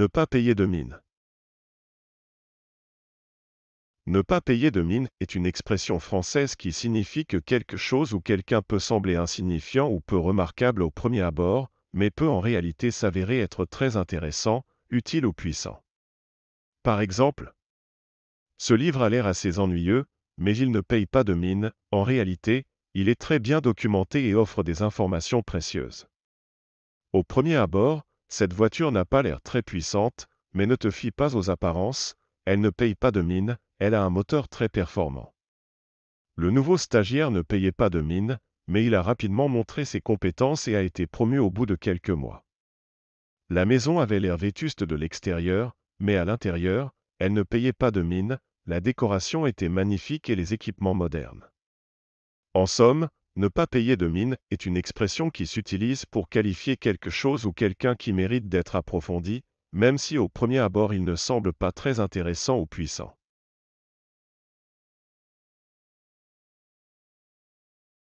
Ne pas payer de mine. Ne pas payer de mine est une expression française qui signifie que quelque chose ou quelqu'un peut sembler insignifiant ou peu remarquable au premier abord, mais peut en réalité s'avérer être très intéressant, utile ou puissant. Par exemple, ce livre a l'air assez ennuyeux, mais il ne paye pas de mine, en réalité, il est très bien documenté et offre des informations précieuses. Au premier abord, cette voiture n'a pas l'air très puissante, mais ne te fie pas aux apparences, elle ne paye pas de mine, elle a un moteur très performant. Le nouveau stagiaire ne payait pas de mine, mais il a rapidement montré ses compétences et a été promu au bout de quelques mois. La maison avait l'air vétuste de l'extérieur, mais à l'intérieur, elle ne payait pas de mine, la décoration était magnifique et les équipements modernes. En somme, ne pas payer de mine est une expression qui s'utilise pour qualifier quelque chose ou quelqu'un qui mérite d'être approfondi, même si au premier abord il ne semble pas très intéressant ou puissant.